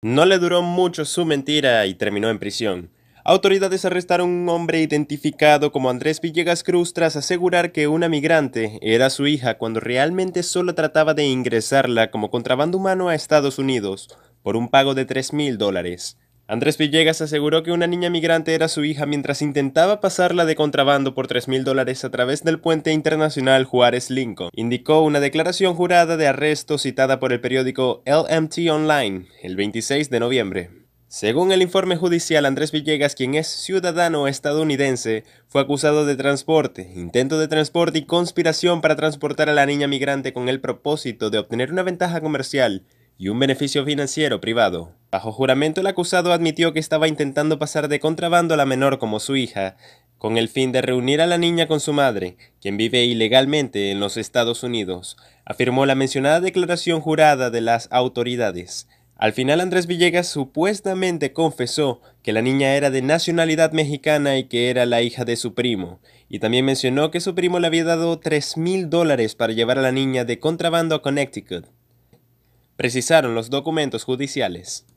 No le duró mucho su mentira y terminó en prisión. Autoridades arrestaron a un hombre identificado como Andrés Villegas Cruz tras asegurar que una migrante era su hija cuando realmente solo trataba de ingresarla como contrabando humano a Estados Unidos por un pago de 3 mil dólares. Andrés Villegas aseguró que una niña migrante era su hija mientras intentaba pasarla de contrabando por $3,000 mil dólares a través del puente internacional Juárez Lincoln, indicó una declaración jurada de arresto citada por el periódico LMT Online el 26 de noviembre. Según el informe judicial, Andrés Villegas, quien es ciudadano estadounidense, fue acusado de transporte, intento de transporte y conspiración para transportar a la niña migrante con el propósito de obtener una ventaja comercial y un beneficio financiero privado. Bajo juramento el acusado admitió que estaba intentando pasar de contrabando a la menor como su hija, con el fin de reunir a la niña con su madre, quien vive ilegalmente en los Estados Unidos, afirmó la mencionada declaración jurada de las autoridades. Al final Andrés Villegas supuestamente confesó que la niña era de nacionalidad mexicana y que era la hija de su primo, y también mencionó que su primo le había dado 3 mil dólares para llevar a la niña de contrabando a Connecticut. Precisaron los documentos judiciales.